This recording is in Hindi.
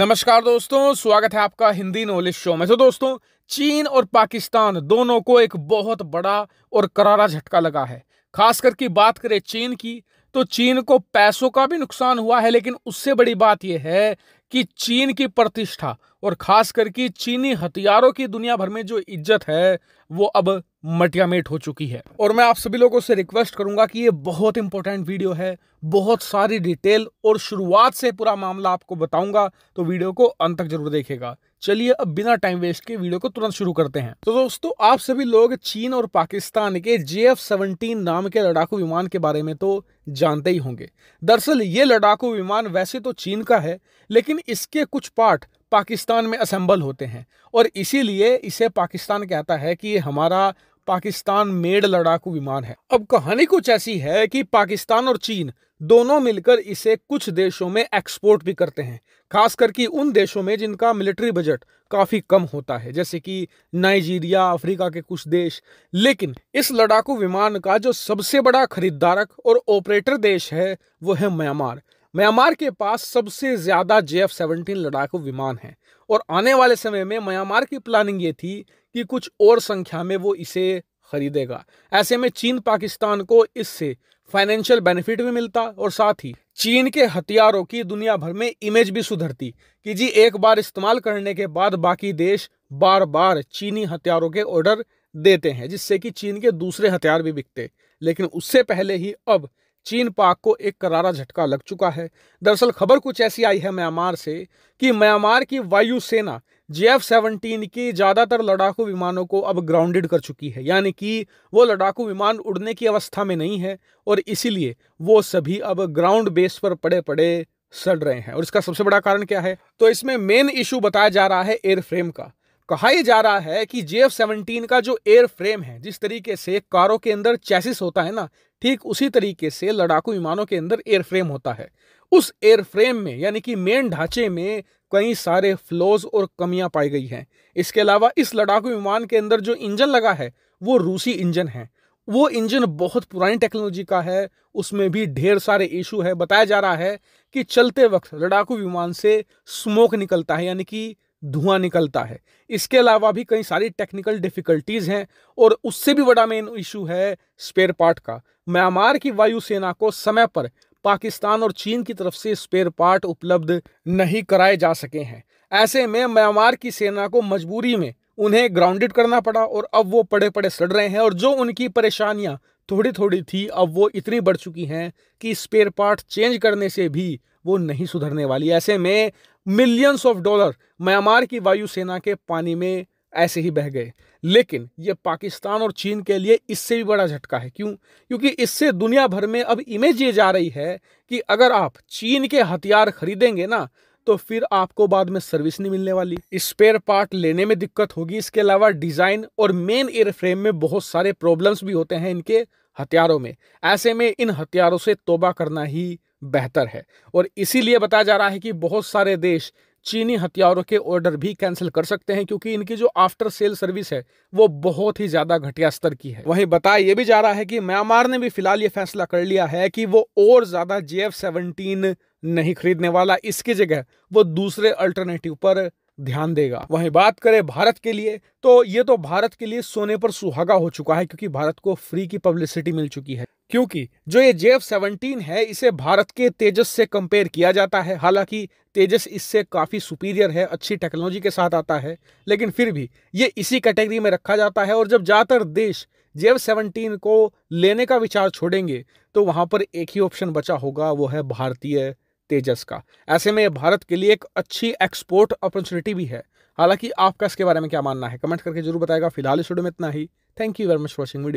नमस्कार दोस्तों स्वागत है आपका हिंदी नॉलेज शो में तो दोस्तों चीन और पाकिस्तान दोनों को एक बहुत बड़ा और करारा झटका लगा है खास करके बात करें चीन की तो चीन को पैसों का भी नुकसान हुआ है लेकिन उससे बड़ी बात यह है कि चीन की प्रतिष्ठा और खास करके चीनी हथियारों की दुनिया भर में जो इज्जत है वो अब मटियामेट हो चुकी है और मैं आप सभी लोगों से रिक्वेस्ट करूंगा कि ये बहुत इंपॉर्टेंट वीडियो है बहुत सारी डिटेल और शुरुआत से पूरा मामला आपको बताऊंगा तो वीडियो को अंत तक जरूर देखेगा चलिए अब बिना टाइम वेस्ट के वीडियो को तुरंत शुरू करते हैं तो दोस्तों आप सभी लोग चीन और पाकिस्तान के जे एफ सेवनटीन नाम के लड़ाकू विमान के बारे में तो जानते ही होंगे दरअसल ये लड़ाकू विमान वैसे तो चीन का है लेकिन इसके कुछ पार्ट पाकिस्तान में असेंबल होते हैं और इसीलिए इसे पाकिस्तान कहता है कि ये हमारा पाकिस्तान मेड लड़ाकू विमान है अब कहानी कुछ ऐसी है कि पाकिस्तान और चीन दोनों मिलकर इसे कुछ देशों में एक्सपोर्ट भी करते हैं खास करके उन देशों में जिनका मिलिट्री बजट काफ़ी कम होता है जैसे कि नाइजीरिया अफ्रीका के कुछ देश लेकिन इस लड़ाकू विमान का जो सबसे बड़ा खरीदारक और ऑपरेटर देश है वो है म्यांमार म्यांमार के पास सबसे ज़्यादा जे एफ सेवनटीन लड़ाकू विमान हैं और आने वाले समय में म्यांमार की प्लानिंग ये थी कि कुछ और संख्या में वो इसे खरीदेगा ऐसे में चीन पाकिस्तान को इससे फाइनेंशियल बेनिफिट भी मिलता और साथ ही चीन के हथियारों की दुनिया भर में इमेज भी सुधरती कि जी एक बार इस्तेमाल करने के बाद बाकी देश बार बार चीनी हथियारों के ऑर्डर देते हैं जिससे कि चीन के दूसरे हथियार भी बिकते लेकिन उससे पहले ही अब चीन पाक को एक करारा झटका लग चुका है दरअसल खबर कुछ ऐसी आई है म्यांमार से कि म्यांमार की वायुसेना जे एफ सेवनटीन की ज़्यादातर लड़ाकू विमानों को अब ग्राउंडेड कर चुकी है यानी कि वो लड़ाकू विमान उड़ने की अवस्था में नहीं है और इसीलिए वो सभी अब ग्राउंड बेस पर पड़े पड़े सड़ रहे हैं और इसका सबसे बड़ा कारण क्या है तो इसमें मेन इशू बताया जा रहा है एयर फ्रेम का कहा यह जा रहा है कि जे एफ सेवनटीन का जो एयर फ्रेम है जिस तरीके से कारों के अंदर चैसिस होता है ना ठीक उसी तरीके से लड़ाकू विमानों के अंदर एयरफ्रेम होता है उस एयरफ्रेम में यानी कि मेन ढांचे में कई सारे फ्लोज और कमियां पाई गई हैं इसके अलावा इस लड़ाकू विमान के अंदर जो इंजन लगा है वो रूसी इंजन है वो इंजन बहुत पुरानी टेक्नोलॉजी का है उसमें भी ढेर सारे इशू है बताया जा रहा है कि चलते वक्त लड़ाकू विमान से स्मोक निकलता है यानी कि धुआं निकलता है इसके अलावा भी कई सारी टेक्निकल डिफ़िकल्टीज़ हैं और उससे भी बड़ा मेन इशू है स्पेयर पार्ट का म्यांमार की वायुसेना को समय पर पाकिस्तान और चीन की तरफ से स्पेयर पार्ट उपलब्ध नहीं कराए जा सके हैं ऐसे में म्यांमार की सेना को मजबूरी में उन्हें ग्राउंडेड करना पड़ा और अब वो पड़े पड़े सड़ रहे हैं और जो उनकी परेशानियाँ थोड़ी थोड़ी थी अब वो इतनी बढ़ चुकी हैं कि स्पेयर पार्ट चेंज करने से भी वो नहीं सुधरने वाली ऐसे में मिलियंस ऑफ डॉलर म्यांमार की वायुसेना के पानी में ऐसे ही बह गए लेकिन ये पाकिस्तान और चीन के लिए इससे भी बड़ा झटका है क्यों क्योंकि इससे दुनिया भर में अब इमेज ये जा रही है कि अगर आप चीन के हथियार खरीदेंगे ना तो फिर आपको बाद में सर्विस नहीं मिलने वाली स्पेयर पार्ट लेने में दिक्कत होगी इसके अलावा डिज़ाइन और मेन एयर फ्रेम में बहुत सारे प्रॉब्लम्स भी होते हैं इनके हथियारों में ऐसे में इन हथियारों से तोबा करना ही बेहतर है और इसीलिए बताया जा रहा है कि बहुत सारे देश चीनी हथियारों के ऑर्डर भी कैंसिल कर सकते हैं क्योंकि इनकी जो आफ्टर सेल सर्विस है वो बहुत ही ज्यादा घटिया स्तर की है वहीं बताया ये भी जा रहा है कि म्यांमार ने भी फिलहाल ये फैसला कर लिया है कि वो और ज्यादा जे एफ सेवनटीन नहीं खरीदने वाला इसकी जगह वो दूसरे अल्टरनेटिव पर ध्यान देगा वहीं बात करें भारत के लिए तो ये तो भारत के लिए सोने पर सुहागा हो चुका है क्योंकि भारत को फ्री की पब्लिसिटी मिल चुकी है क्योंकि जो ये जे सेवनटीन है इसे भारत के तेजस से कंपेयर किया जाता है हालांकि तेजस इससे काफ़ी सुपीरियर है अच्छी टेक्नोलॉजी के साथ आता है लेकिन फिर भी ये इसी कैटेगरी में रखा जाता है और जब ज़्यादातर देश जेव सेवनटीन को लेने का विचार छोड़ेंगे तो वहाँ पर एक ही ऑप्शन बचा होगा वो है भारतीय तेजस का ऐसे में भारत के लिए एक अच्छी एक्सपोर्ट अपॉर्चुनिटी भी है हालांकि आपका इसके बारे में क्या मानना है कमेंट करके जरूर बताएगा फिलहाल इस वीडियो में इतना ही thank you very much watching video